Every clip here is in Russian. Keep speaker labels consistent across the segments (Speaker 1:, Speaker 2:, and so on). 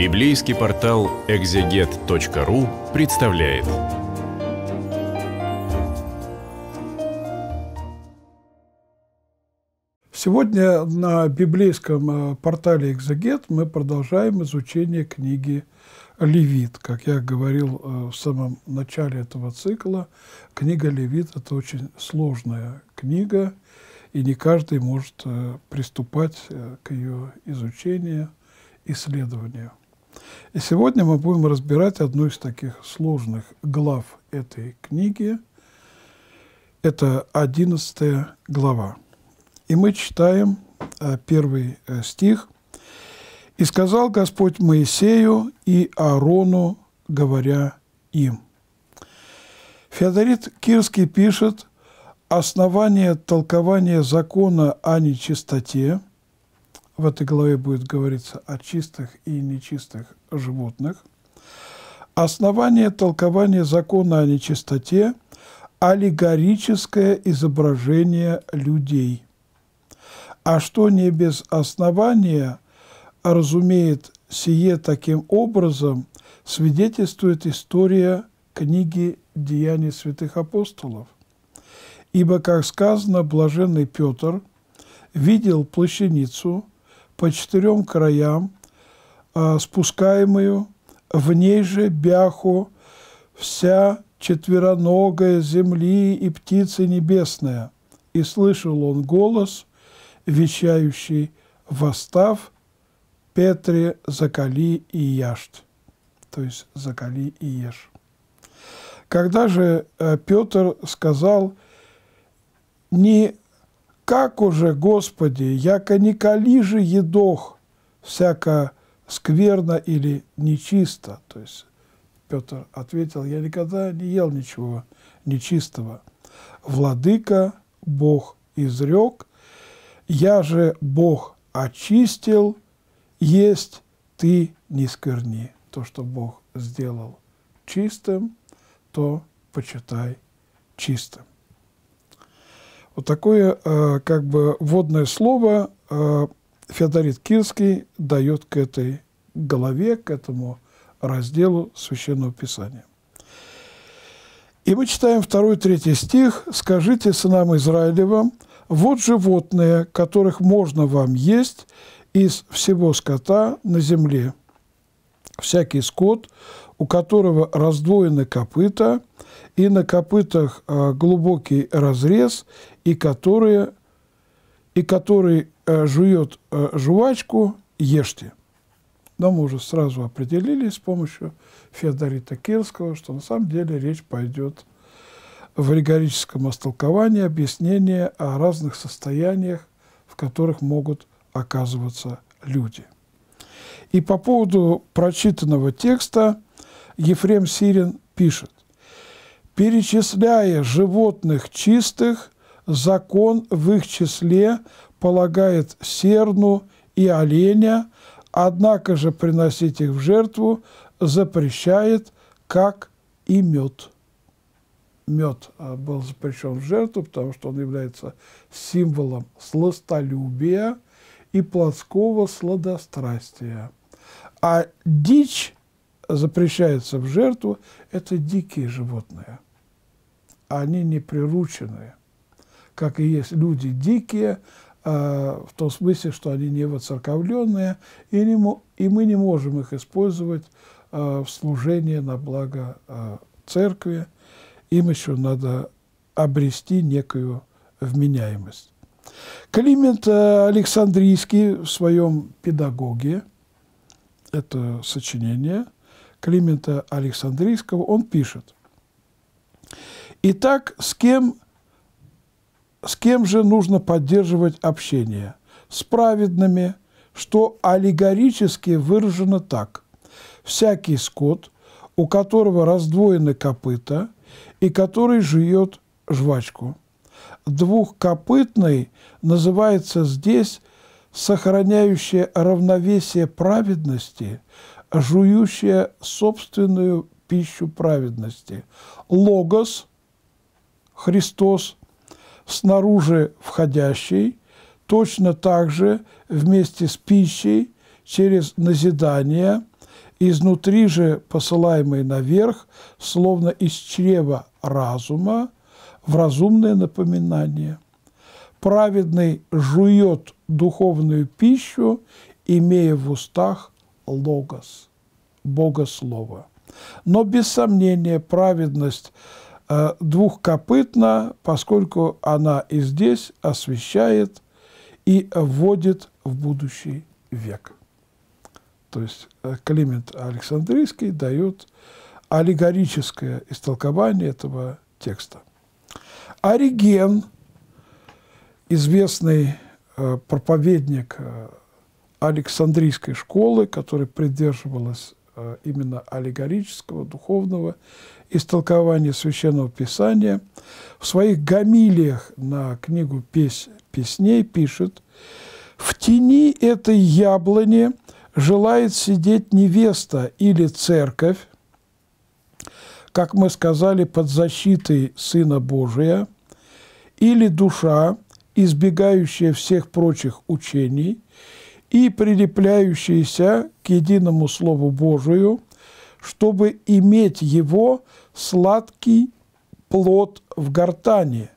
Speaker 1: Библейский портал экзегет.ру представляет. Сегодня на библейском э, портале «Экзегет» мы продолжаем изучение книги «Левит». Как я говорил э, в самом начале этого цикла, книга «Левит» — это очень сложная книга, и не каждый может э, приступать к ее изучению, исследованию. И сегодня мы будем разбирать одну из таких сложных глав этой книги. Это 11 глава. И мы читаем э, первый э, стих. «И сказал Господь Моисею и Аарону, говоря им». Феодорит Кирский пишет, основание толкования закона о нечистоте – в этой главе будет говориться о чистых и нечистых животных. Основание толкования закона о нечистоте – аллегорическое изображение людей. А что не без основания разумеет сие таким образом, свидетельствует история книги «Деяний святых апостолов». Ибо, как сказано, блаженный Петр видел плащаницу – по четырем краям, а, спускаемую, в ней же бяху вся четвероногая земли и птицы небесная. И слышал он голос, вещающий «Восстав, Петре, закали и яшт». То есть «закали и ешь». Когда же э, Петр сказал, не как уже, Господи, яко не калижи едох, всяко скверно или нечисто». То есть Петр ответил, «Я никогда не ел ничего нечистого». «Владыка, Бог изрек, я же Бог очистил, есть ты не скверни». То, что Бог сделал чистым, то почитай чистым. Вот такое э, как бы водное слово э, Феодорит Кирский дает к этой голове, к этому разделу Священного Писания. И мы читаем второй, третий стих. «Скажите сынам Израилевым, вот животные, которых можно вам есть из всего скота на земле. Всякий скот, у которого раздвоены копыта – и на копытах а, глубокий разрез, и которые, и который а, жует а, жвачку, ешьте. Но мы уже сразу определились с помощью Феодорита Кирского, что на самом деле речь пойдет в аллегорическом истолковании объяснение о разных состояниях, в которых могут оказываться люди. И по поводу прочитанного текста Ефрем Сирин пишет перечисляя животных чистых, закон в их числе полагает серну и оленя, однако же приносить их в жертву запрещает, как и мед. Мед а, был запрещен в жертву, потому что он является символом сластолюбия и плотского сладострастия. А дичь запрещается в жертву – это дикие животные – они не приручены, как и есть люди дикие, а, в том смысле, что они не воцерковленные, и, мы не можем их использовать а, в служении на благо а, церкви. Им еще надо обрести некую вменяемость. Климент Александрийский в своем «Педагоге» – это сочинение Климента Александрийского, он пишет – Итак, с кем, с кем же нужно поддерживать общение? С праведными, что аллегорически выражено так. «Всякий скот, у которого раздвоены копыта и который жует жвачку». Двухкопытный называется здесь сохраняющая равновесие праведности, жующая собственную пищу праведности. Логос – Христос, снаружи входящий, точно так же вместе с пищей через назидание, изнутри же посылаемый наверх, словно из чрева разума, в разумное напоминание. Праведный жует духовную пищу, имея в устах логос, Богослово, Но без сомнения праведность Э, двухкопытна, поскольку она и здесь освещает и вводит в будущий век. То есть э, Климент Александрийский дает аллегорическое истолкование этого текста. Ориген, известный э, проповедник Александрийской школы, который придерживалась именно аллегорического, духовного истолкование Священного Писания. В своих гамилиях на книгу пес, песней пишет «В тени этой яблони желает сидеть невеста или церковь, как мы сказали, под защитой Сына Божия, или душа, избегающая всех прочих учений и прилепляющаяся к единому Слову Божию – чтобы иметь его сладкий плод в гортане,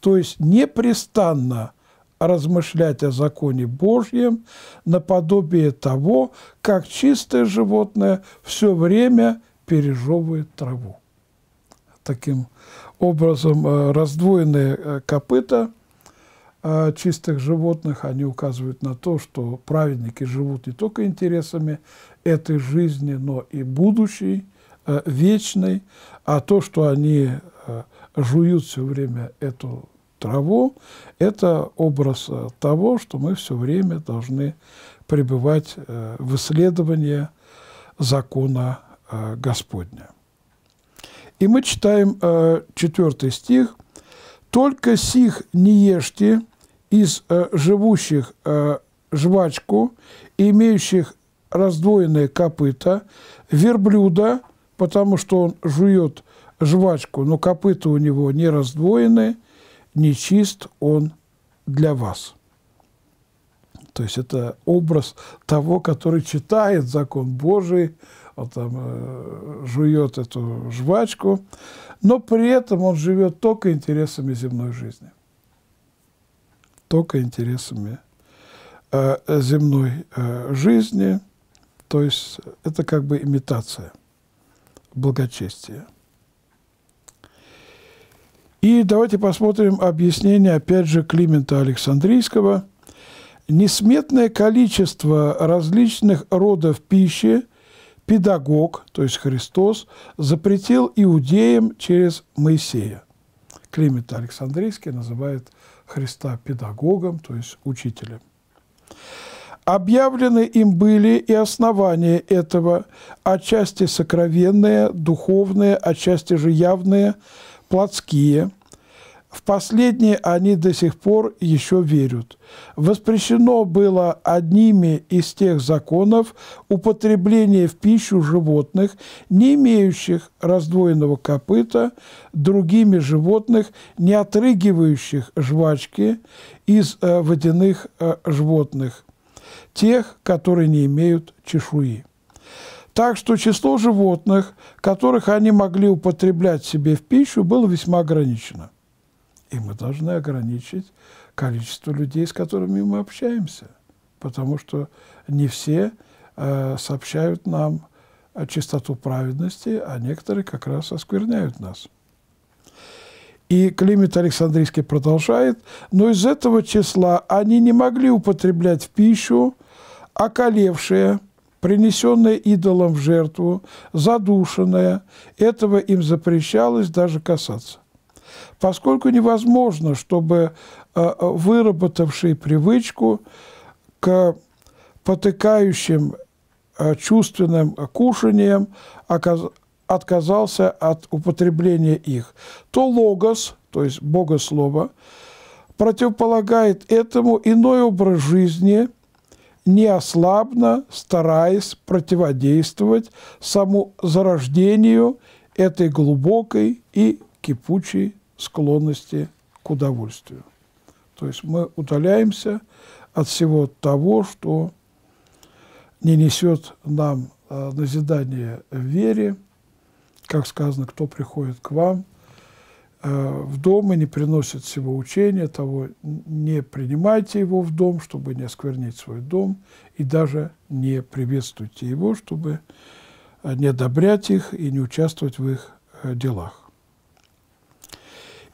Speaker 1: то есть непрестанно размышлять о законе Божьем наподобие того, как чистое животное все время пережевывает траву. Таким образом, э, раздвоенные э, копыта – Э, чистых животных, они указывают на то, что праведники живут не только интересами этой жизни, но и будущей, э, вечной, а то, что они э, жуют все время эту траву, это образ того, что мы все время должны пребывать в исследовании закона Господня. И мы читаем четвертый стих. «Только сих не ешьте, из э, живущих э, жвачку, имеющих раздвоенные копыта, верблюда, потому что он жует жвачку, но копыта у него не раздвоены, нечист он для вас. То есть это образ того, который читает закон Божий, он там э, жует эту жвачку, но при этом он живет только интересами земной жизни только интересами э, земной э, жизни, то есть это как бы имитация благочестия. И давайте посмотрим объяснение, опять же, Климента Александрийского. Несметное количество различных родов пищи педагог, то есть Христос, запретил иудеям через Моисея. Климент Александрийский называет Христа педагогом, то есть учителем. Объявлены им были и основания этого, отчасти сокровенные, духовные, отчасти же явные, плотские, в последние они до сих пор еще верят. Воспрещено было одними из тех законов употребление в пищу животных, не имеющих раздвоенного копыта, другими животных, не отрыгивающих жвачки из э, водяных э, животных, тех, которые не имеют чешуи. Так что число животных, которых они могли употреблять себе в пищу, было весьма ограничено. И мы должны ограничить количество людей, с которыми мы общаемся, потому что не все э, сообщают нам э, чистоту праведности, а некоторые как раз оскверняют нас. И Климент Александрийский продолжает, но из этого числа они не могли употреблять в пищу околевшие, принесенное идолом в жертву, задушенное, этого им запрещалось даже касаться поскольку невозможно, чтобы э, выработавший привычку к потыкающим э, чувственным кушаниям отказался от употребления их. То логос, то есть богослово, противополагает этому иной образ жизни, неослабно стараясь противодействовать саму зарождению этой глубокой и кипучей склонности к удовольствию. То есть мы удаляемся от всего того, что не несет нам э, назидание в вере, как сказано, кто приходит к вам э, в дом и не приносит всего учения, того не принимайте его в дом, чтобы не осквернить свой дом, и даже не приветствуйте его, чтобы э, не одобрять их и не участвовать в их делах.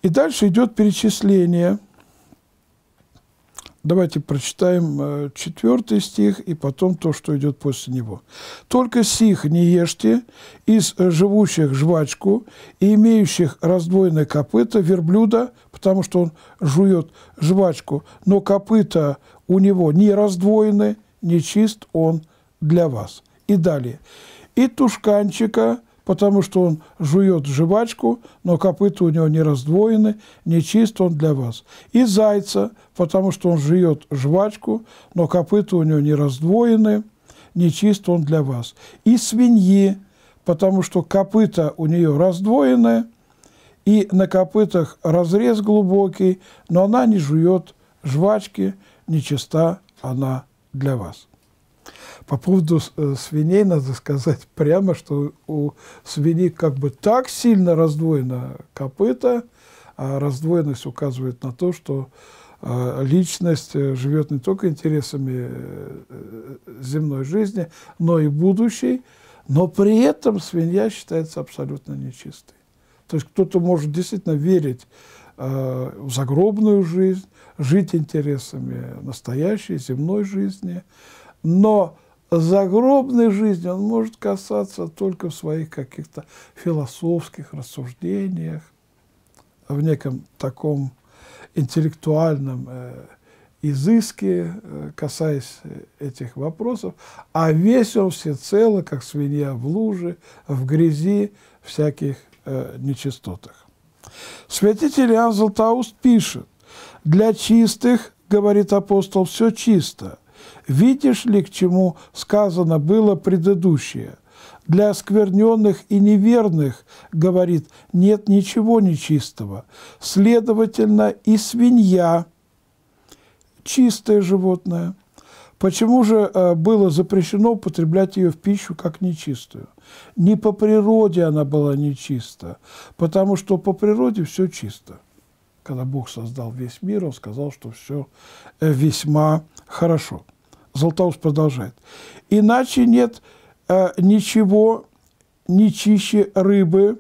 Speaker 1: И дальше идет перечисление. Давайте прочитаем э, четвертый стих и потом то, что идет после него. «Только сих не ешьте из э, живущих жвачку и имеющих раздвоенное копыта верблюда, потому что он жует жвачку, но копыта у него не раздвоены, не чист он для вас». И далее. «И тушканчика, потому что он жует жвачку, но копыта у него не раздвоены, не он для вас. И зайца, потому что он жует жвачку, но копыта у него не раздвоены, не он для вас. И свиньи, потому что копыта у нее раздвоены, и на копытах разрез глубокий, но она не жует жвачки, нечиста она для вас. По поводу э, свиней надо сказать прямо, что у свиней как бы так сильно раздвоено копыта, а раздвоенность указывает на то, что э, личность э, живет не только интересами земной жизни, но и будущей, но при этом свинья считается абсолютно нечистой. То есть кто-то может действительно верить в загробную жизнь, жить интересами настоящей земной жизни, но загробной жизни он может касаться только в своих каких-то философских рассуждениях, в неком таком интеллектуальном э, изыске, э, касаясь э, этих вопросов, а весь он всецело, как свинья в луже, в грязи, всяких э, нечистотах. Святитель Иоанн Златоуст пишет, «Для чистых, — говорит апостол, — все чисто, Видишь ли, к чему сказано было предыдущее? Для оскверненных и неверных, говорит, нет ничего нечистого. Следовательно, и свинья – чистое животное. Почему же э, было запрещено употреблять ее в пищу как нечистую? Не по природе она была нечиста, потому что по природе все чисто когда Бог создал весь мир, Он сказал, что все э, весьма хорошо. Золотаус продолжает. Иначе нет э, ничего не чище рыбы,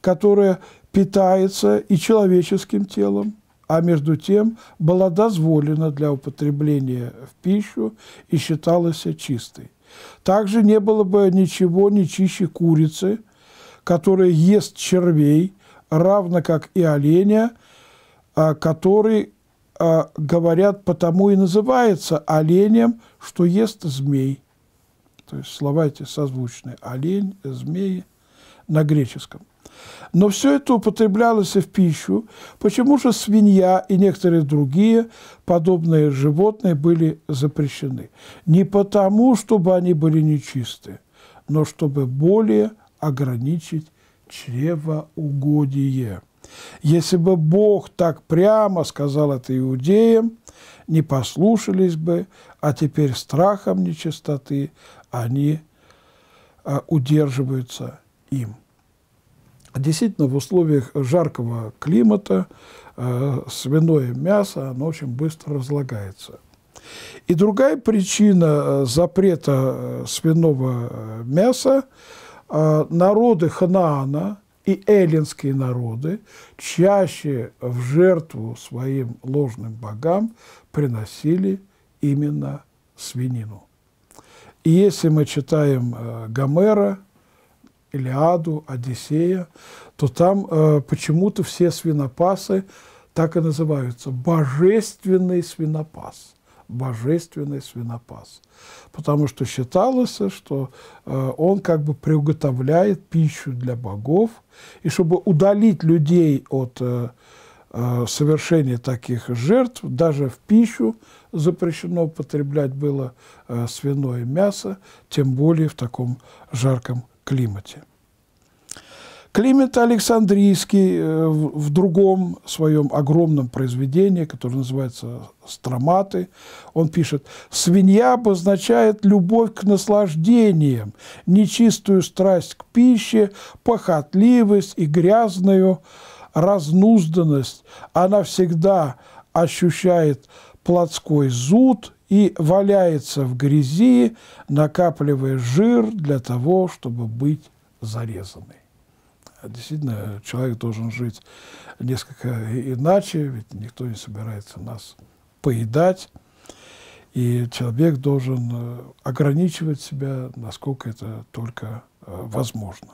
Speaker 1: которая питается и человеческим телом, а между тем была дозволена для употребления в пищу и считалась чистой. Также не было бы ничего не чище курицы, которая ест червей, равно как и оленя, э, который Э, говорят, потому и называется оленем, что ест змей. То есть слова эти созвучны – олень, змеи на греческом. Но все это употреблялось и в пищу. Почему же свинья и некоторые другие подобные животные были запрещены? Не потому, чтобы они были нечистые, но чтобы более ограничить чревоугодие. Если бы Бог так прямо сказал это иудеям, не послушались бы, а теперь страхом нечистоты они а, удерживаются им. Действительно, в условиях жаркого климата а, свиное мясо оно очень быстро разлагается. И другая причина а, запрета свиного мяса – народы Ханаана – и эллинские народы чаще в жертву своим ложным богам приносили именно свинину. И если мы читаем э, Гомера, Илиаду, Одиссея, то там э, почему-то все свинопасы так и называются – божественный свинопас – божественный свинопас. Потому что считалось, что э, он как бы приуготовляет пищу для богов, и чтобы удалить людей от э, э, совершения таких жертв, даже в пищу запрещено употреблять было э, свиное мясо, тем более в таком жарком климате. Климент Александрийский э, в другом своем огромном произведении, которое называется «Строматы», он пишет «Свинья обозначает любовь к наслаждениям, нечистую страсть к пище, похотливость и грязную разнузданность. Она всегда ощущает плотской зуд и валяется в грязи, накапливая жир для того, чтобы быть зарезанной». А действительно человек должен жить несколько иначе, ведь никто не собирается нас поедать. И человек должен э, ограничивать себя, насколько это только э, возможно.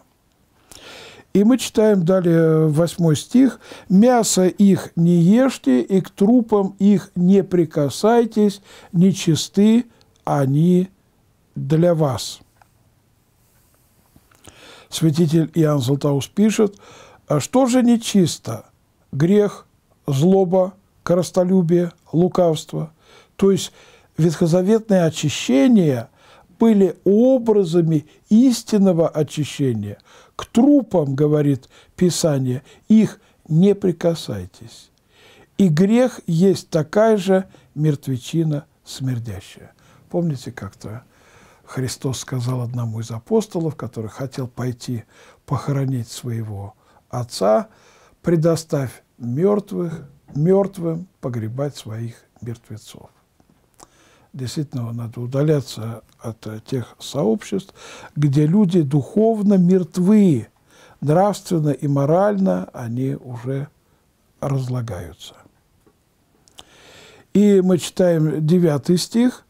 Speaker 1: И мы читаем далее восьмой стих. «Мясо их не ешьте, и к трупам их не прикасайтесь, нечисты они для вас» святитель Иоанн Златоуст пишет, а что же нечисто? Грех, злоба, коростолюбие, лукавство. То есть ветхозаветные очищения были образами истинного очищения. К трупам, говорит Писание, их не прикасайтесь. И грех есть такая же мертвечина смердящая. Помните как-то Христос сказал одному из апостолов, который хотел пойти похоронить своего отца, «Предоставь мертвых, мертвым погребать своих мертвецов». Действительно, надо удаляться от э, тех сообществ, где люди духовно мертвые, нравственно и морально они уже разлагаются. И мы читаем 9 стих –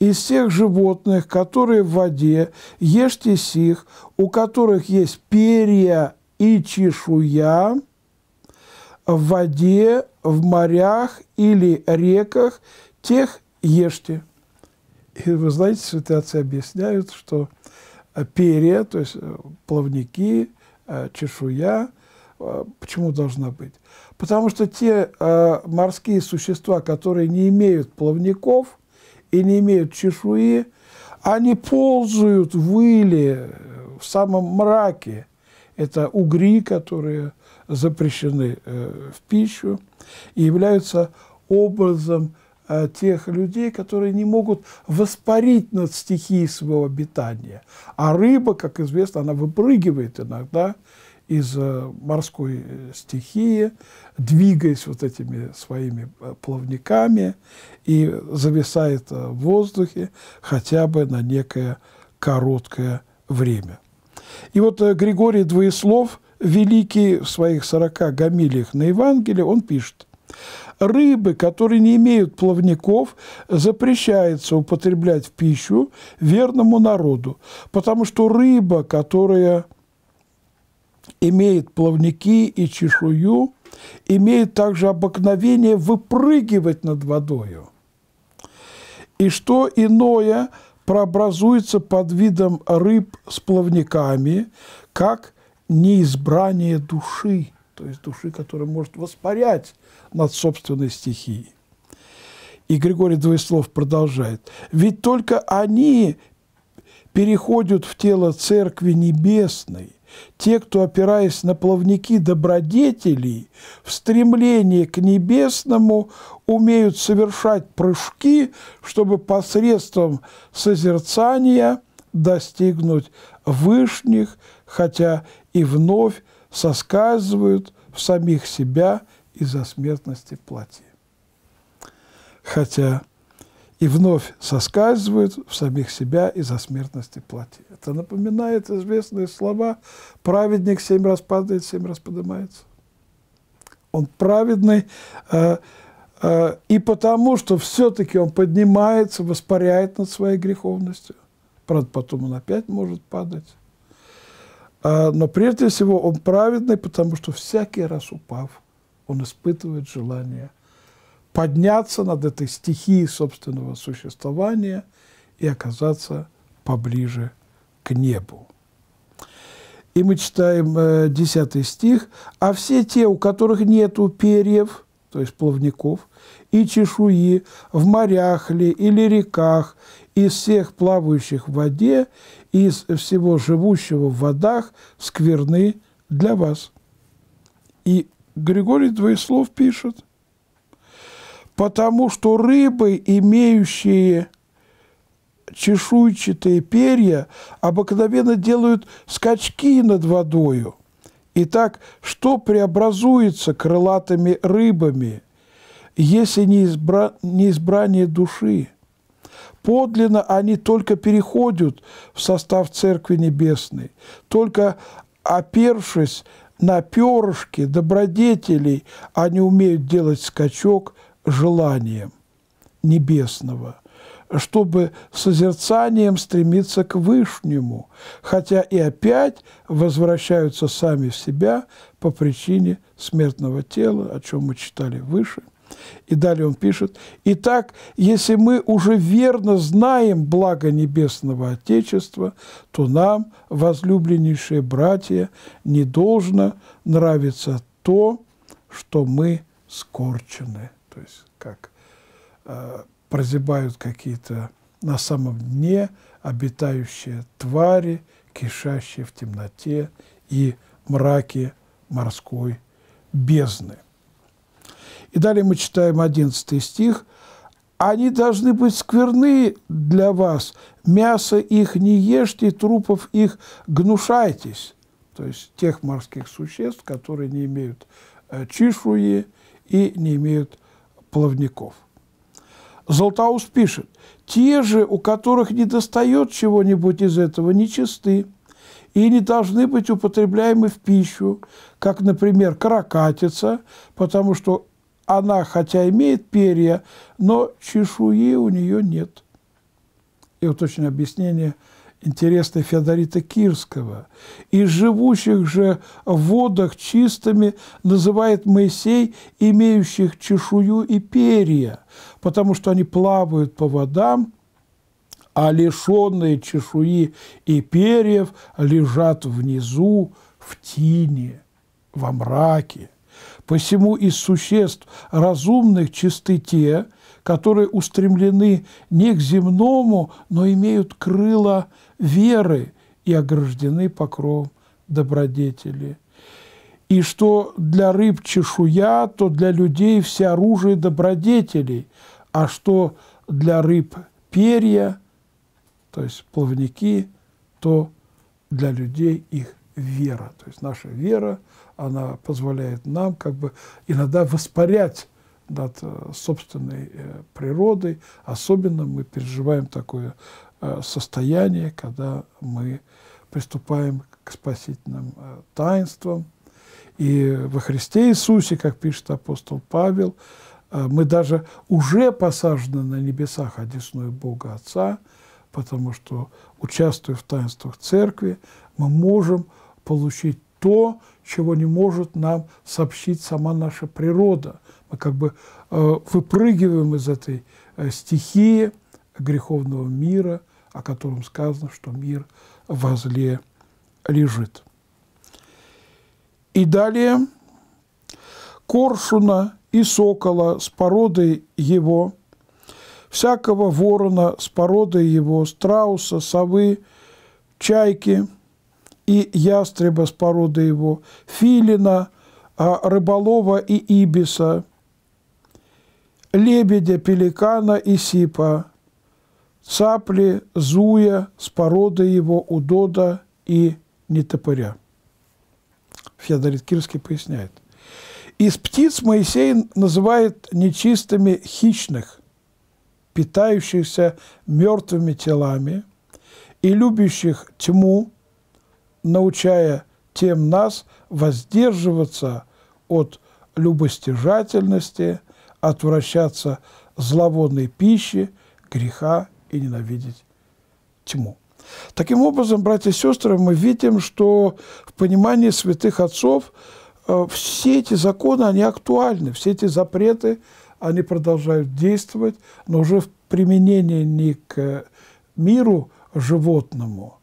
Speaker 1: из всех животных, которые в воде, ешьте сих, у которых есть перья и чешуя, в воде, в морях или реках, тех ешьте. И вы знаете, святые отцы объясняют, что э, перья, то есть э, плавники, э, чешуя, почему должна быть? Потому что те морские существа, которые не имеют плавников – и не имеют чешуи, они ползают выли в самом мраке. Это угри, которые запрещены э, в пищу и являются образом э, тех людей, которые не могут воспарить над стихией своего обитания. А рыба, как известно, она выпрыгивает иногда, из э, морской э, стихии, двигаясь вот этими своими э, плавниками и зависает в воздухе хотя бы на некое короткое время. И вот Григорий Двоеслов, великий в своих 40 гамилиях на Евангелие, он пишет, рыбы, которые не имеют плавников, запрещается употреблять в пищу верному народу, потому что рыба, которая – имеет плавники и чешую, имеет также обыкновение выпрыгивать над водою. И что иное прообразуется под видом рыб с плавниками, как неизбрание души, то есть души, которая может воспарять над собственной стихией. И Григорий Двоеслов продолжает. «Ведь только они переходят в тело Церкви Небесной, те, кто, опираясь на плавники добродетелей, в стремлении к небесному умеют совершать прыжки, чтобы посредством созерцания достигнуть вышних, хотя и вновь соскальзывают в самих себя из-за смертности плоти. Хотя и вновь соскальзывают в самих себя из-за смертности плоти. Это напоминает известные слова «праведник семь раз падает, семь раз поднимается». Он праведный, э, э, и потому что все-таки он поднимается, воспаряет над своей греховностью. Правда, потом он опять может падать. Э, но прежде всего он праведный, потому что всякий раз упав, он испытывает желание – подняться над этой стихией собственного существования и оказаться поближе к небу. И мы читаем 10 э, стих. «А все те, у которых нету перьев, то есть плавников, и чешуи в морях ли или реках, из всех плавающих в воде, из всего живущего в водах, скверны для вас». И Григорий Двоеслов пишет – потому что рыбы, имеющие чешуйчатые перья, обыкновенно делают скачки над водою. Итак, что преобразуется крылатыми рыбами, если не, избра... не избрание души? Подлинно они только переходят в состав Церкви Небесной, только опершись на перышки добродетелей, они умеют делать скачок – желанием небесного, чтобы созерцанием стремиться к Вышнему, хотя и опять возвращаются сами в себя по причине смертного тела, о чем мы читали выше. И далее он пишет, «Итак, если мы уже верно знаем благо Небесного Отечества, то нам, возлюбленнейшие братья, не должно нравиться то, что мы скорчены». То есть как э, прозябают какие-то на самом дне обитающие твари, кишащие в темноте и мраке морской бездны. И далее мы читаем 11 стих. «Они должны быть скверны для вас, мясо их не ешьте, трупов их гнушайтесь». То есть тех морских существ, которые не имеют э, чешуи и не имеют плавников. Золтаус пишет, «Те же, у которых не достает чего-нибудь из этого, нечисты и не должны быть употребляемы в пищу, как, например, каракатица, потому что она, хотя имеет перья, но чешуи у нее нет». И вот очень объяснение – интересной Феодорита Кирского. «И живущих же в водах чистыми называет Моисей, имеющих чешую и перья, потому что они плавают по водам, а лишенные чешуи и перьев лежат внизу в тине, во мраке. Посему из существ разумных чисты те, которые устремлены не к земному, но имеют крыла веры и ограждены покровом добродетели. И что для рыб чешуя, то для людей все оружие добродетелей, а что для рыб перья, то есть плавники, то для людей их вера. То есть наша вера, она позволяет нам как бы иногда воспарять над э, собственной э, природой. Особенно мы переживаем такое э, состояние, когда мы приступаем к спасительным таинствам. И во Христе Иисусе, как пишет апостол Павел, мы даже уже посажены на небесах одесную Бога Отца, потому что, участвуя в таинствах Церкви, мы можем получить то, чего не может нам сообщить сама наша природа – мы как бы э, выпрыгиваем из этой э, стихии греховного мира, о котором сказано, что мир возле лежит. И далее коршуна и сокола с породой его, всякого ворона с породой его, страуса, совы, чайки и ястреба с породой его, филина, а, рыболова и ибиса – лебедя, пеликана и сипа, цапли, зуя с породы его удода и нетопыря. Феодорит Кирский поясняет. Из птиц Моисей называет нечистыми хищных, питающихся мертвыми телами и любящих тьму, научая тем нас воздерживаться от любостяжательности – отвращаться зловодной пищи, греха и ненавидеть тьму. Таким образом, братья и сестры, мы видим, что в понимании святых отцов э, все эти законы, они актуальны, все эти запреты, они продолжают действовать, но уже в применении не к миру животному,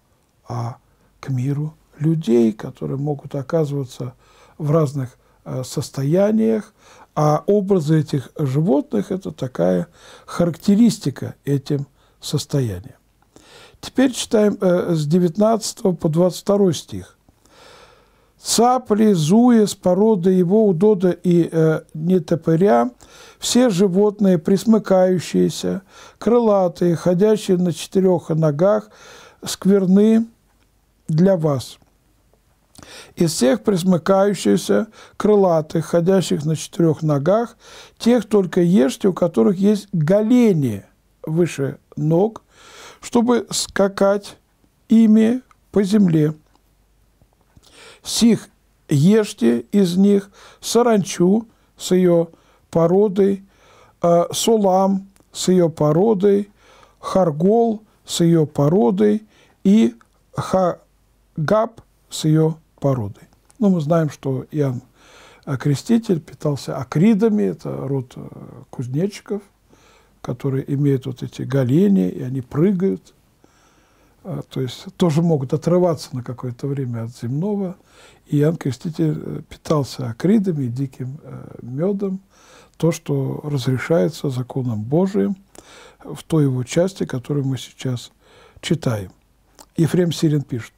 Speaker 1: а к миру людей, которые могут оказываться в разных э, состояниях, а образы этих животных – это такая характеристика этим состоянием. Теперь читаем э, с 19 по 22 стих. «Цапли, зуи, с породы его, удода и э, нетопыря, все животные, присмыкающиеся, крылатые, ходящие на четырех ногах, скверны для вас». Из всех присмыкающихся крылатых, ходящих на четырех ногах, тех только ешьте, у которых есть голени выше ног, чтобы скакать ими по земле. Сих ешьте из них саранчу с ее породой, э, сулам с ее породой, харгол с ее породой и хагаб с ее породой породы. Ну, мы знаем, что Иоанн Креститель питался акридами, это род э, кузнечиков, которые имеют вот эти голени, и они прыгают. А, то есть тоже могут отрываться на какое-то время от земного. И Иоанн Креститель э, питался акридами, диким э, медом, то, что разрешается законом Божиим в той его части, которую мы сейчас читаем. Ефрем Сирин пишет.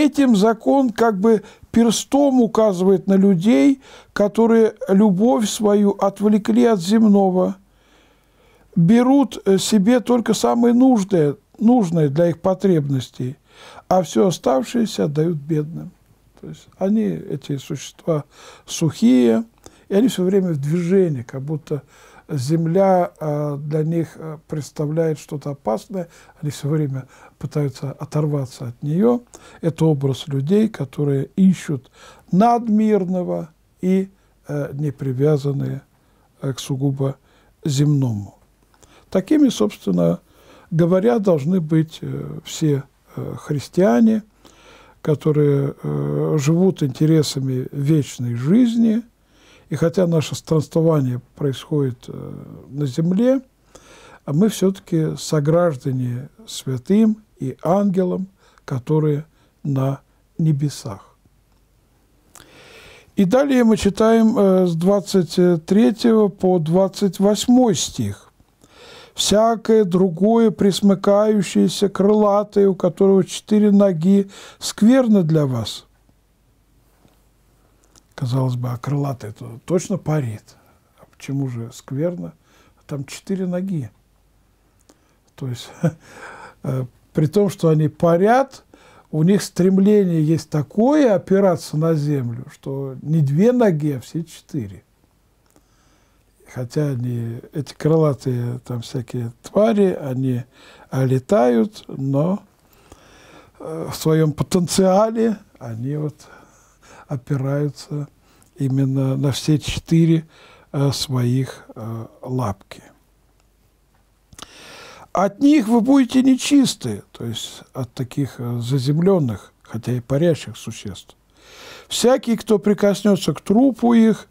Speaker 1: Этим закон как бы перстом указывает на людей, которые любовь свою отвлекли от земного, берут э, себе только самое нужное нужные для их потребностей, а все оставшееся отдают бедным. То есть они, эти существа, сухие, и они все время в движении, как будто земля а, для них э, представляет что-то опасное, они все время пытаются оторваться от нее. Это образ людей, которые ищут надмирного и э, не привязанные э, к сугубо земному. Такими, собственно говоря, должны быть э, все христиане, которые живут интересами вечной жизни. И хотя наше странствование происходит на земле, а мы все-таки сограждане святым и ангелам, которые на небесах. И далее мы читаем э, с 23 по 28 стих. «Всякое другое присмыкающееся, крылатое, у которого четыре ноги, скверно для вас». Казалось бы, а крылатое -то точно парит. А почему же скверно? Там четыре ноги. То есть э, при том, что они парят, у них стремление есть такое опираться на землю, что не две ноги, а все четыре. Хотя они, эти крылатые там всякие твари, они летают, но э, в своем потенциале они вот опираются именно на все четыре э, своих э, лапки. От них вы будете нечисты, то есть от таких э, заземленных, хотя и парящих существ. Всякий, кто прикоснется к трупу их,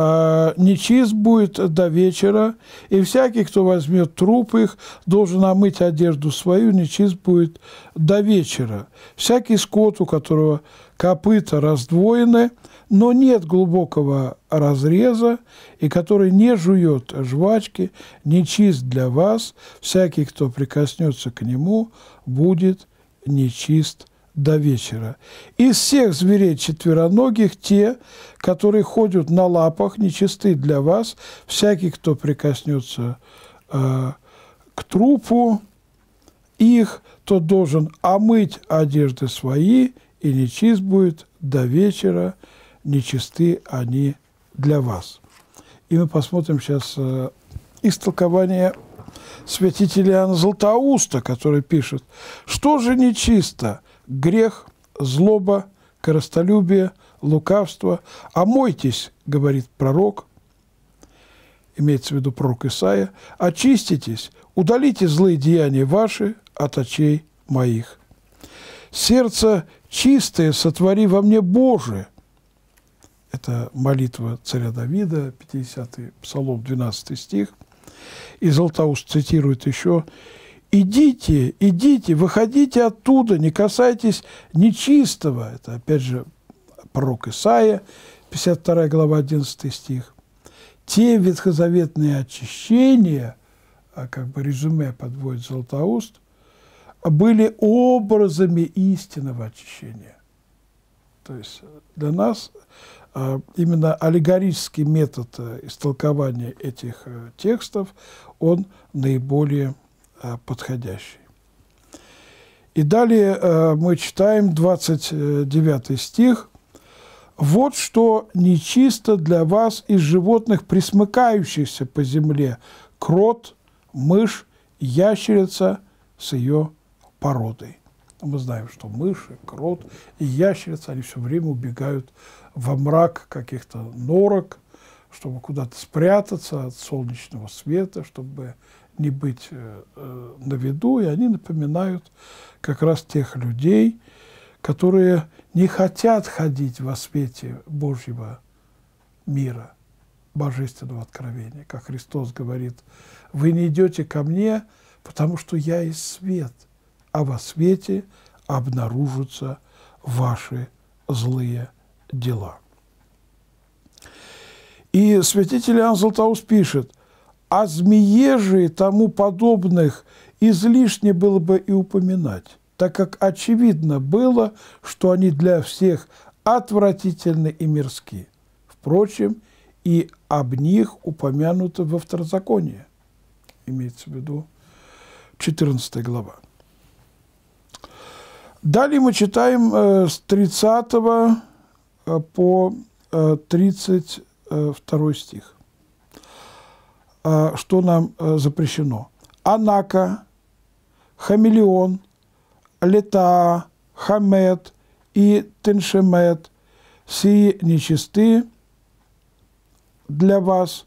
Speaker 1: а, нечист будет до вечера, и всякий, кто возьмет труп их, должен омыть одежду свою, нечист будет до вечера. Всякий скот, у которого копыта раздвоены, но нет глубокого разреза, и который не жует жвачки, нечист для вас, всякий, кто прикоснется к нему, будет нечист для до вечера. Из всех зверей четвероногих те, которые ходят на лапах, нечисты для вас, всякий, кто прикоснется э, к трупу их, то должен омыть одежды свои, и нечист будет до вечера, нечисты они для вас. И мы посмотрим сейчас э, истолкование святителя Иоанна Златоуста, который пишет, что же нечисто? грех, злоба, коростолюбие, лукавство. «Омойтесь», — говорит пророк, имеется в виду пророк Исаия, «очиститесь, удалите злые деяния ваши от очей моих. Сердце чистое сотвори во мне Боже». Это молитва царя Давида, 50-й псалом, 12 стих. И Златоуст цитирует еще идите, идите, выходите оттуда, не касайтесь нечистого. Это, опять же, пророк Исаия, 52 глава, 11 стих. Те ветхозаветные очищения, а как бы резюме подводит Златоуст, были образами истинного очищения. То есть для нас а, именно аллегорический метод истолкования этих э, текстов, он наиболее Э, подходящий. И далее э, мы читаем 29 стих. «Вот что нечисто для вас из животных, присмыкающихся по земле, крот, мышь, ящерица с ее породой». Мы знаем, что мыши, крот и ящерица, они все время убегают во мрак каких-то норок, чтобы куда-то спрятаться от солнечного света, чтобы не быть э, э, на виду, и они напоминают как раз тех людей, которые не хотят ходить во свете Божьего мира, божественного откровения. Как Христос говорит, вы не идете ко мне, потому что я есть свет, а во свете обнаружатся ваши злые дела. И святитель Иоанн Златоуст пишет, о а змее же и тому подобных излишне было бы и упоминать, так как очевидно было, что они для всех отвратительны и мирски. Впрочем, и об них упомянуто во второзаконии, имеется в виду 14 глава. Далее мы читаем э, с 30 э, по 32 э, стих. Э, что нам э, запрещено. Анака, хамелеон, лета, хамет и теншемет – все нечисты для вас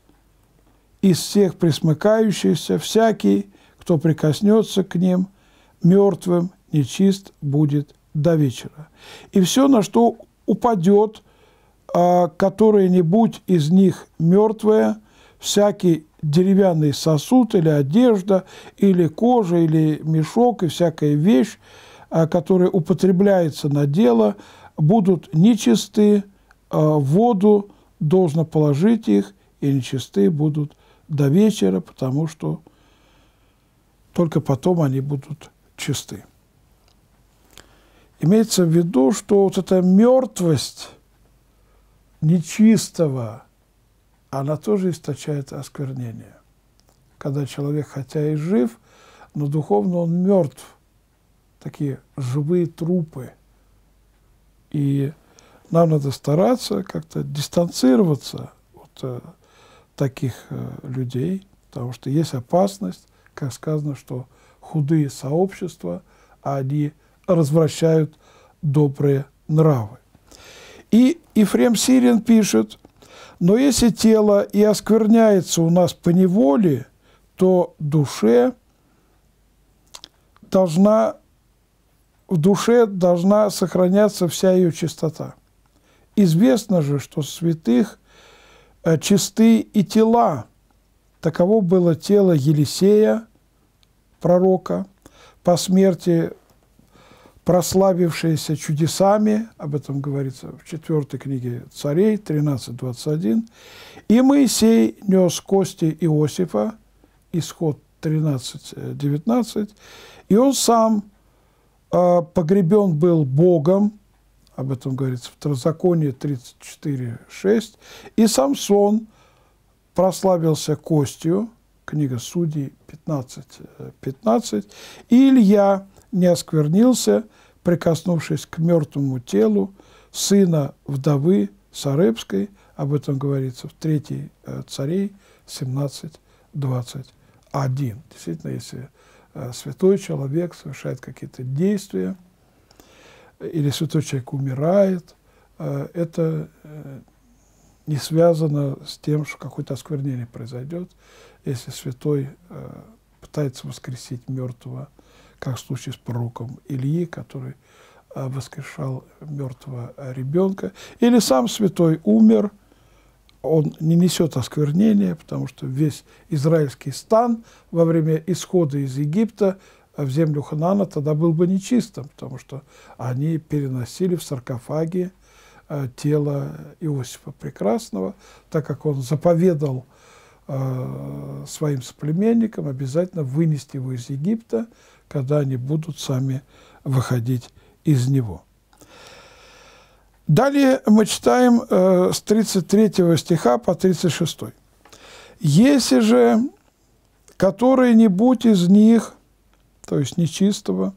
Speaker 1: из всех присмыкающихся, всякий, кто прикоснется к ним, мертвым нечист будет до вечера. И все, на что упадет э, – которое-нибудь из них мертвое, всякий деревянный сосуд или одежда, или кожа, или мешок и всякая вещь, а, которая употребляется на дело, будут нечисты, а, воду должно положить их, и нечисты будут до вечера, потому что только потом они будут чисты. Имеется в виду, что вот эта мертвость нечистого – она тоже источает осквернение. Когда человек, хотя и жив, но духовно он мертв. Такие живые трупы. И нам надо стараться как-то дистанцироваться от э, таких э, людей, потому что есть опасность, как сказано, что худые сообщества, они развращают добрые нравы. И Ефрем Сирин пишет – но если тело и оскверняется у нас по неволе, то душе должна, в душе должна сохраняться вся ее чистота. Известно же, что святых э, чисты и тела. Таково было тело Елисея, пророка, по смерти прославившиеся чудесами, об этом говорится в четвертой книге Царей, 13.21, и Моисей нес кости Иосифа, исход 13.19, э, и он сам э, погребен был Богом, об этом говорится в Трозаконии 34.6, и Самсон прославился костью, книга Судей 15.15, 15, э, и Илья – не осквернился, прикоснувшись к мертвому телу сына вдовы Сарепской, об этом говорится в 3 э, царей 17.21. Действительно, если э, святой человек совершает какие-то действия, или святой человек умирает, э, это не связано с тем, что какое-то осквернение произойдет, если святой пытается воскресить мертвого как в случае с пророком Ильи, который а, воскрешал мертвого ребенка, или сам святой умер, он не несет осквернения, потому что весь израильский стан во время исхода из Египта а, в землю Ханана тогда был бы нечистым, потому что они переносили в саркофаге а, тело Иосифа Прекрасного, так как он заповедал своим соплеменникам обязательно вынести его из Египта, когда они будут сами выходить из него. Далее мы читаем э, с 33 стиха по 36. «Если же который-нибудь из них, то есть нечистого,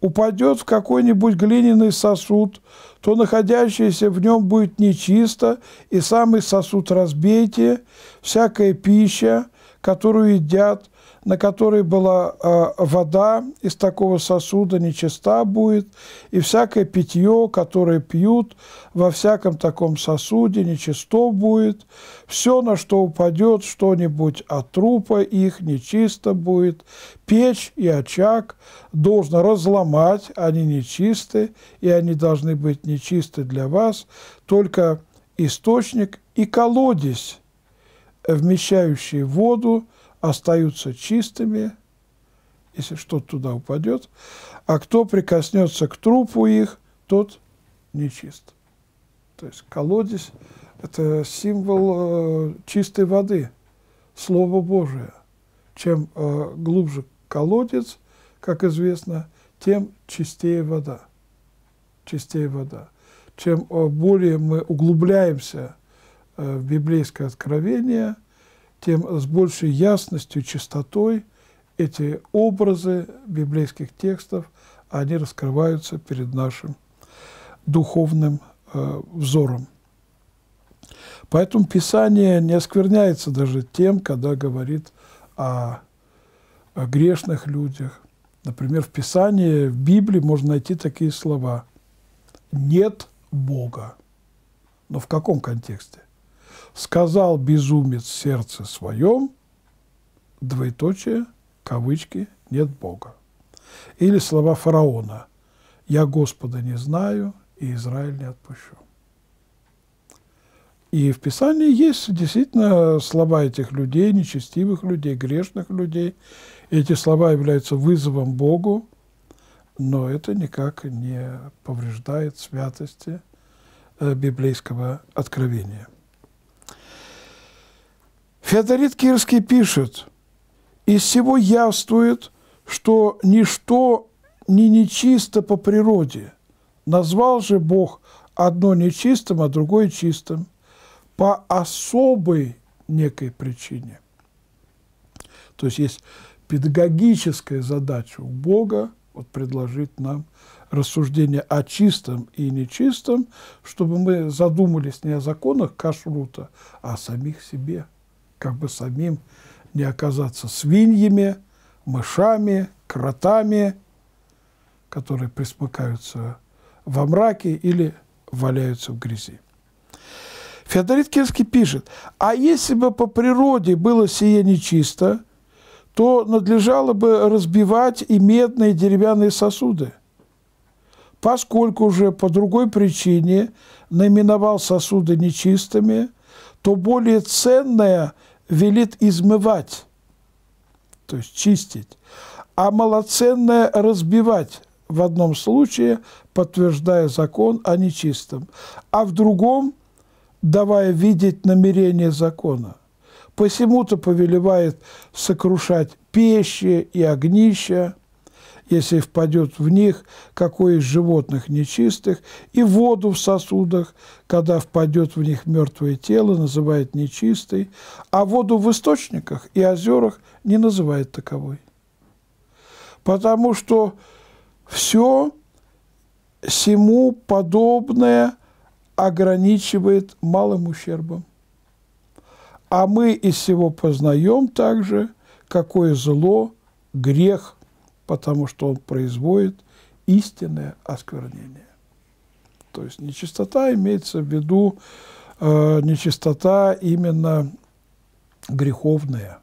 Speaker 1: упадет в какой-нибудь глиняный сосуд, то находящееся в нем будет нечисто, и самый сосуд разбейте, всякая пища, которую едят, на которой была а, вода из такого сосуда нечиста будет, и всякое питье, которое пьют, во всяком таком сосуде нечисто будет, все, на что упадет что-нибудь от трупа их, нечисто будет, печь и очаг должно разломать, они нечисты, и они должны быть нечисты для вас, только источник и колодец, э, вмещающий воду, остаются чистыми, если что-то туда упадет, а кто прикоснется к трупу их, тот нечист. То есть колодец – это символ э, чистой воды, Слово Божие. Чем э, глубже колодец, как известно, тем чистее вода. Чистее вода. Чем э, более мы углубляемся э, в библейское откровение – тем с большей ясностью, чистотой эти образы библейских текстов, они раскрываются перед нашим духовным э, взором. Поэтому Писание не оскверняется даже тем, когда говорит о, о грешных людях. Например, в Писании, в Библии можно найти такие слова «нет Бога». Но в каком контексте? сказал безумец сердце своем, двоеточие, кавычки, нет Бога. Или слова фараона «Я Господа не знаю, и Израиль не отпущу». И в Писании есть действительно слова этих людей, нечестивых людей, грешных людей. Эти слова являются вызовом Богу, но это никак не повреждает святости э, библейского откровения. Феодорит Кирский пишет, «Из всего явствует, что ничто не нечисто по природе. Назвал же Бог одно нечистым, а другое чистым по особой некой причине». То есть есть педагогическая задача у Бога вот, предложить нам рассуждение о чистом и нечистом, чтобы мы задумались не о законах кашрута, а о самих себе – как бы самим не оказаться свиньями, мышами, кротами, которые присмыкаются во мраке или валяются в грязи. Феодорит Кельский пишет, а если бы по природе было сие нечисто, то надлежало бы разбивать и медные, и деревянные сосуды, поскольку уже по другой причине наименовал сосуды нечистыми, то более ценное велит измывать, то есть чистить, а малоценное разбивать в одном случае, подтверждая закон о нечистом, а в другом давая видеть намерение закона. Посему-то повелевает сокрушать пещи и огнища, если впадет в них, какое из животных нечистых, и воду в сосудах, когда впадет в них мертвое тело, называет нечистой, а воду в источниках и озерах не называет таковой. Потому что все всему подобное ограничивает малым ущербом. А мы из всего познаем также, какое зло – грех потому что он производит истинное осквернение. То есть нечистота имеется в виду э, нечистота именно греховная,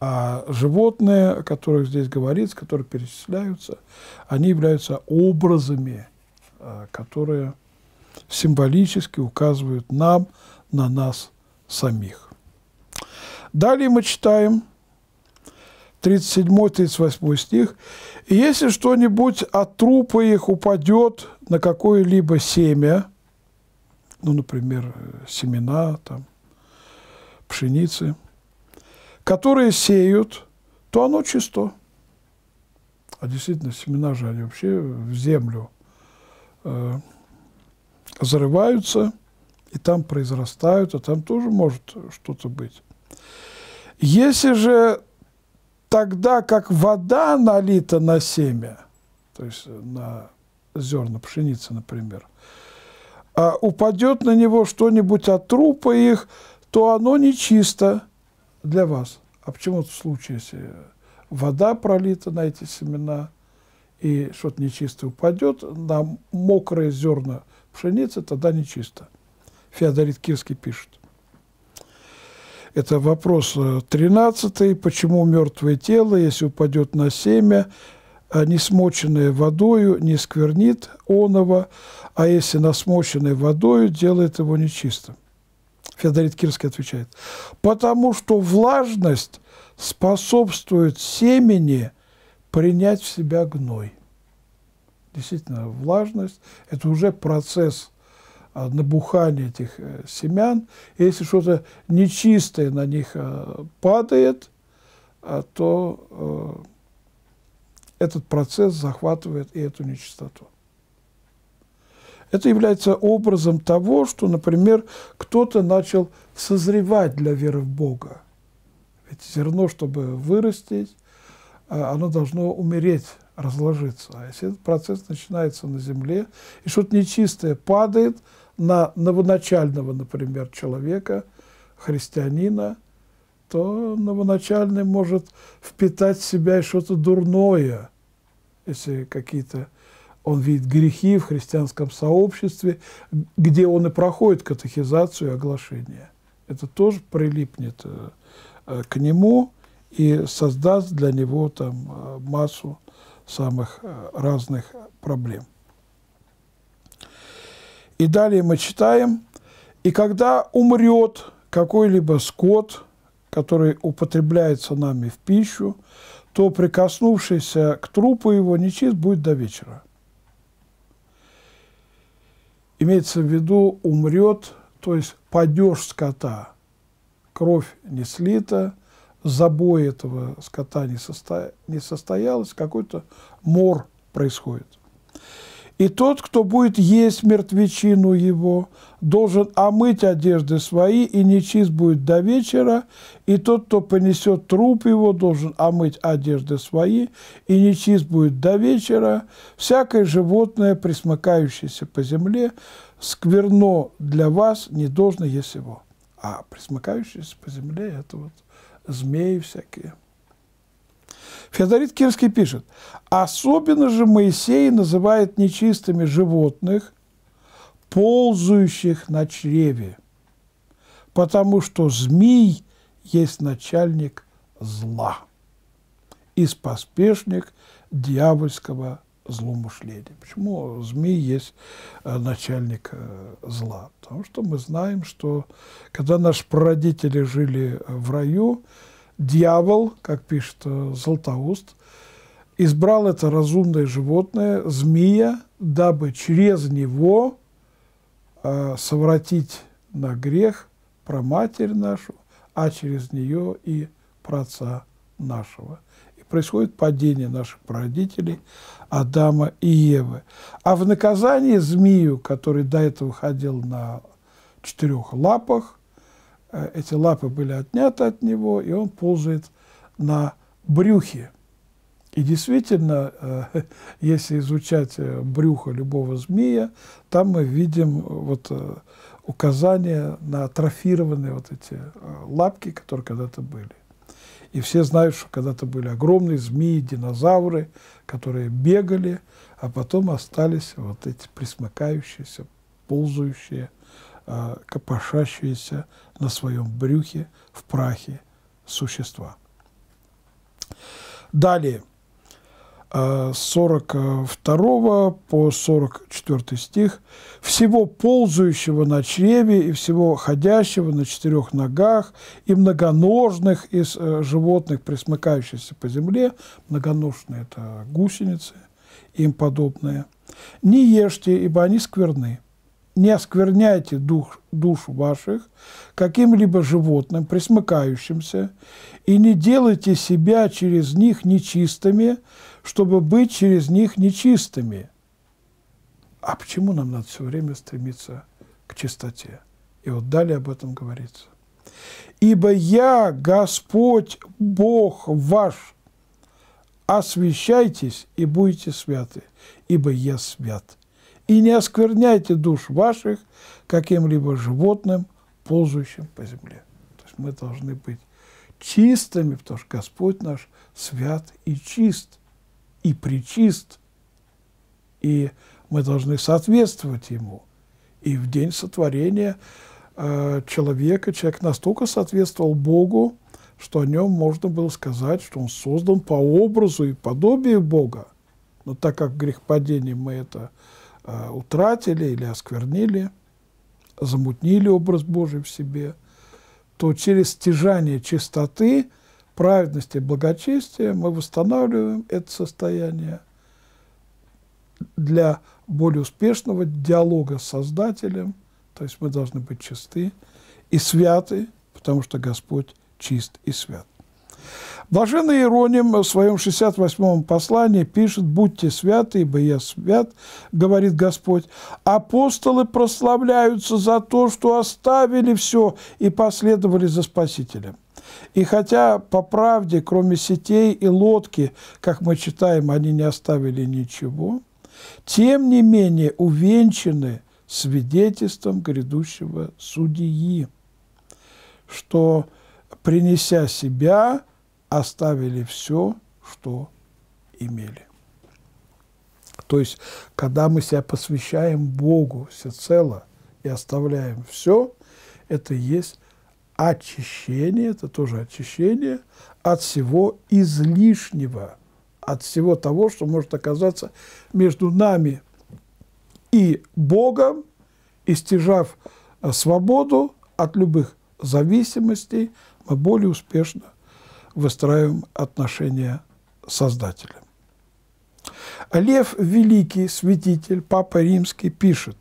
Speaker 1: а животные, о которых здесь говорится, которые перечисляются, они являются образами, э, которые символически указывают нам на нас самих. Далее мы читаем 37-38 стих, если что-нибудь от трупа их упадет на какое-либо семя, ну, например, семена, там, пшеницы, которые сеют, то оно чисто». А действительно, семена же, они вообще в землю э, зарываются, и там произрастают, а там тоже может что-то быть. Если же тогда как вода налита на семя, то есть э, на зерна пшеницы, например, а упадет на него что-нибудь от трупа их, то оно нечисто для вас. А почему в случае, если вода пролита на эти семена, и что-то нечистое упадет на мокрые зерна пшеницы, тогда нечисто. Феодорит Кирский пишет. Это вопрос 13. Э, Почему мертвое тело, если упадет на семя, а не смоченное водою, не сквернит оного, а если насмоченное водою, делает его нечистым? Феодорит Кирский отвечает. Потому что влажность способствует семени принять в себя гной. Действительно, влажность – это уже процесс – набухание этих э, семян. Если что-то нечистое на них э, падает, э, то этот процесс захватывает и эту нечистоту. Это является образом того, что, например, кто-то начал созревать для веры в Бога. Ведь зерно, чтобы вырастить, оно должно умереть, разложиться. А если этот процесс начинается на земле, и что-то нечистое падает – на новоначального, например, человека, христианина, то новоначальный может впитать в себя что-то дурное, если какие-то он видит грехи в христианском сообществе, где он и проходит катехизацию и оглашение. Это тоже прилипнет э, э, к нему и создаст для него там э, массу самых разных проблем. И далее мы читаем, и когда умрет какой-либо скот, который употребляется нами в пищу, то прикоснувшийся к трупу его нечист будет до вечера. Имеется в виду умрет, то есть падеж скота, кровь не слита, забой этого скота не, состоя... не состоялось, какой-то мор происходит. И тот, кто будет есть мертвечину его, должен омыть одежды свои, и нечист будет до вечера. И тот, кто понесет труп его, должен омыть одежды свои, и нечист будет до вечера. Всякое животное, присмыкающееся по земле, скверно для вас не должно есть его. А присмыкающееся по земле – это вот змеи всякие – Феодорит Кирский пишет, «Особенно же Моисей называет нечистыми животных, ползающих на чреве, потому что змей есть начальник зла и споспешник дьявольского злоумышления. Почему змей есть э, начальник э, зла? Потому что мы знаем, что когда наши прародители жили э, в раю, Дьявол, как пишет э, Златоуст, избрал это разумное животное, змея, дабы через него э, совратить на грех про матерь нашу, а через нее и про отца нашего. И происходит падение наших прародителей Адама и Евы. А в наказание змею, который до этого ходил на четырех лапах – Э, эти лапы были отняты от него, и он ползает на брюхе. И действительно, э, если изучать э, брюхо любого змея, там мы видим вот указания на атрофированные вот эти лапки, которые когда-то были. И все знают, что когда-то были огромные змеи, динозавры, которые бегали, а потом остались вот эти присмыкающиеся, ползающие а, копошащиеся на своем брюхе в прахе существа. Далее, а, с 42 по 44 стих, «Всего ползающего на чреве и всего ходящего на четырех ногах и многоножных из э, животных, присмыкающихся по земле». Многоножные – это гусеницы, им подобные. «Не ешьте, ибо они скверны, не оскверняйте дух, душу ваших каким-либо животным, присмыкающимся, и не делайте себя через них нечистыми, чтобы быть через них нечистыми. А почему нам надо все время стремиться к чистоте? И вот далее об этом говорится. «Ибо я, Господь, Бог ваш, освящайтесь и будете святы, ибо я свят» и не оскверняйте душ ваших каким-либо животным, ползущим по земле. То есть мы должны быть чистыми, потому что Господь наш свят и чист, и причист, и мы должны соответствовать Ему. И в день сотворения э, человека человек настолько соответствовал Богу, что о нем можно было сказать, что он создан по образу и подобию Бога. Но так как в мы это Э, утратили или осквернили, замутнили образ Божий в себе, то через стяжание чистоты, праведности и благочестия мы восстанавливаем это состояние для более успешного диалога с Создателем, то есть мы должны быть чисты и святы, потому что Господь чист и свят. Блаженный Иероним в своем 68-м послании пишет «Будьте святы, ибо я свят, говорит Господь». Апостолы прославляются за то, что оставили все и последовали за Спасителем. И хотя, по правде, кроме сетей и лодки, как мы читаем, они не оставили ничего, тем не менее увенчаны свидетельством грядущего судьи, что, принеся себя, оставили все, что имели. То есть, когда мы себя посвящаем Богу всецело и оставляем все, это есть очищение, это тоже очищение от всего излишнего, от всего того, что может оказаться между нами и Богом, истяжав э, свободу от любых зависимостей, мы более успешно выстраиваем отношения с Создателем. Лев Великий, святитель, Папа Римский, пишет,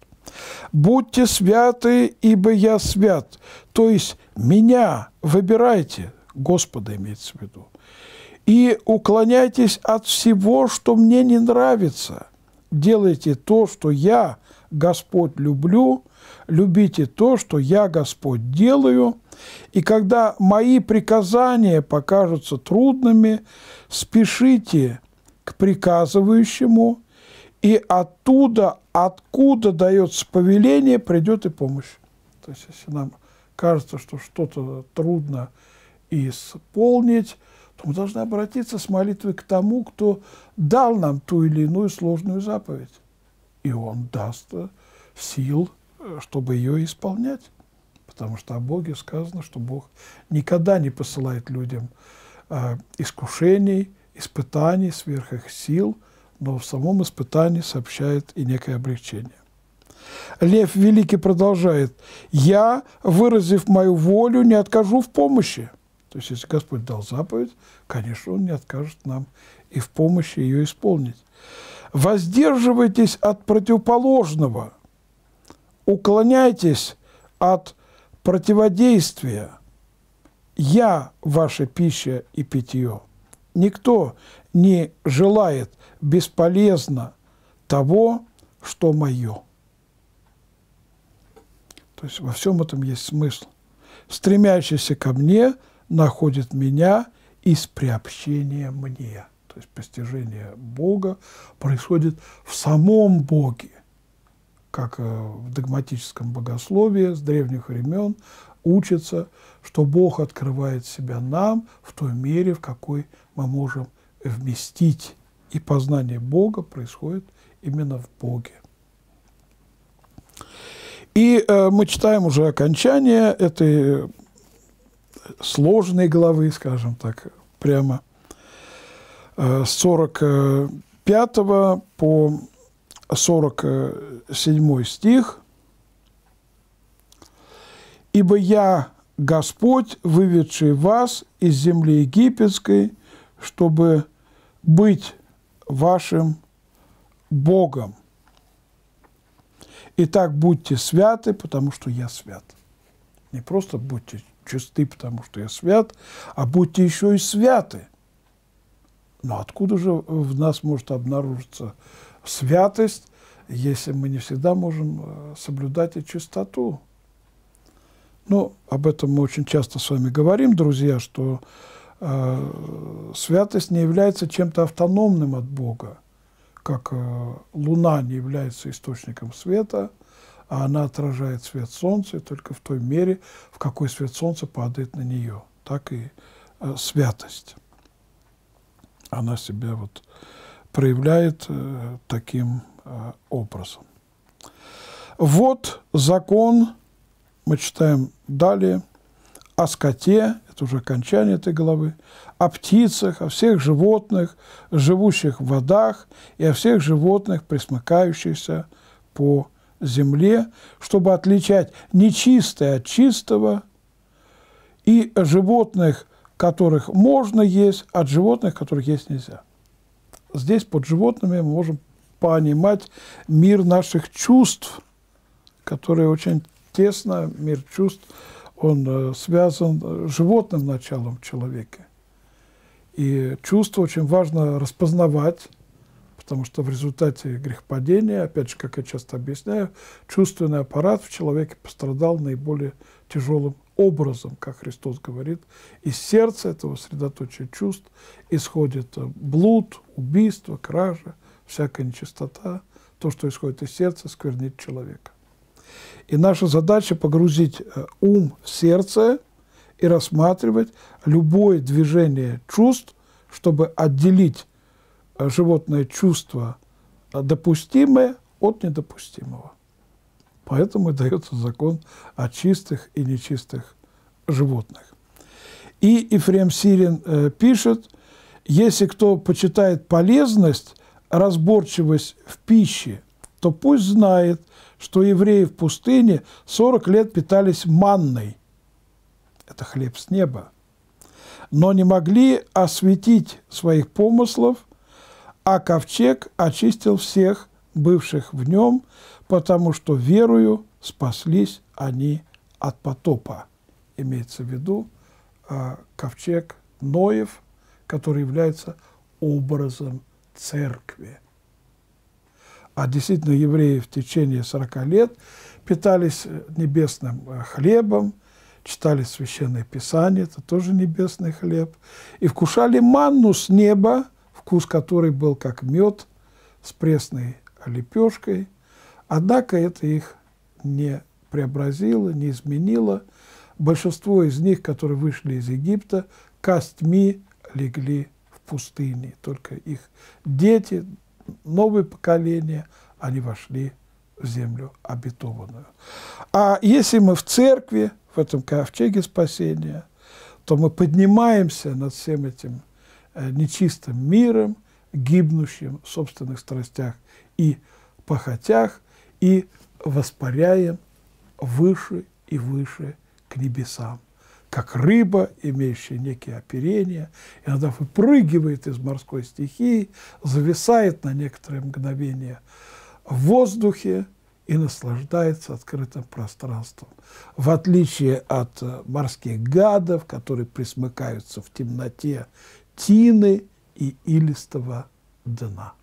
Speaker 1: «Будьте святы, ибо я свят». То есть «меня выбирайте», Господа имеется в виду, «и уклоняйтесь от всего, что мне не нравится. Делайте то, что я, Господь, люблю, любите то, что я, Господь, делаю, и когда мои приказания покажутся трудными, спешите к приказывающему, и оттуда, откуда дается повеление, придет и помощь. То есть, если нам кажется, что что-то трудно исполнить, то мы должны обратиться с молитвой к тому, кто дал нам ту или иную сложную заповедь. И он даст сил, Э, чтобы ее исполнять. Потому что о Боге сказано, что Бог никогда не посылает людям э, искушений, испытаний сверх их сил, но в самом испытании сообщает и некое облегчение. Лев Великий продолжает, «Я, выразив мою волю, не откажу в помощи». То есть, если Господь дал заповедь, конечно, Он не откажет нам и в помощи ее исполнить. «Воздерживайтесь от противоположного, уклоняйтесь от противодействия. Я ваша пища и питье. Никто не желает бесполезно того, что мое. То есть во всем этом есть смысл. Стремящийся ко мне находит меня из приобщения мне. То есть постижение Бога происходит в самом Боге как э, в догматическом богословии с древних времен, учится, что Бог открывает себя нам в той мере, в какой мы можем вместить. И познание Бога происходит именно в Боге. И э, мы читаем уже окончание этой э, сложной главы, скажем так, прямо э, с 45 э, по 47 стих. «Ибо я Господь, выведший вас из земли египетской, чтобы быть вашим Богом. Итак, будьте святы, потому что я свят». Не просто будьте чисты, потому что я свят, а будьте еще и святы. Но откуда же в нас может обнаружиться святость, если мы не всегда можем э, соблюдать и чистоту. Ну, об этом мы очень часто с вами говорим, друзья, что э, святость не является чем-то автономным от Бога, как э, луна не является источником света, а она отражает свет солнца только в той мере, в какой свет солнца падает на нее. Так и э, святость. Она себя вот проявляет э, таким э, образом. Вот закон, мы читаем далее, о скоте, это уже окончание этой главы, о птицах, о всех животных, живущих в водах, и о всех животных, присмыкающихся по земле, чтобы отличать нечистое от чистого, и животных, которых можно есть, от животных, которых есть нельзя здесь под животными мы можем понимать мир наших чувств, который очень тесно, мир чувств, он э, связан э, с животным началом человека. И чувство очень важно распознавать, потому что в результате грехопадения, опять же, как я часто объясняю, чувственный аппарат в человеке пострадал наиболее тяжелым образом, как Христос говорит, из сердца этого средоточия чувств исходит э, блуд, убийство, кража, всякая нечистота. То, что исходит из сердца, сквернит человека. И наша задача погрузить э, ум в сердце и рассматривать любое движение чувств, чтобы отделить э, животное чувство допустимое от недопустимого. Поэтому и дается закон о чистых и нечистых животных. И Ефрем Сирин э, пишет, если кто почитает полезность, разборчивость в пище, то пусть знает, что евреи в пустыне 40 лет питались манной. Это хлеб с неба. Но не могли осветить своих помыслов, а ковчег очистил всех бывших в нем, потому что верою спаслись они от потопа. Имеется в виду э, ковчег Ноев, который является образом церкви. А действительно, евреи в течение 40 лет питались э, небесным э, хлебом, читали Священное Писание, это тоже небесный хлеб, и вкушали манну с неба, вкус которой был как мед с пресной лепешкой Однако это их не преобразило, не изменило. Большинство из них, которые вышли из Египта, костьми легли в пустыне. Только их дети, новые поколения, они вошли в землю обетованную. А если мы в церкви, в этом ковчеге спасения, то мы поднимаемся над всем этим э, нечистым миром, гибнущим в собственных страстях и похотях, и воспаряем выше и выше к небесам, как рыба, имеющая некие оперения, иногда выпрыгивает из морской стихии, зависает на некоторое мгновение в воздухе и наслаждается открытым пространством. В отличие от э, морских гадов, которые присмыкаются в темноте тины и илистого дна.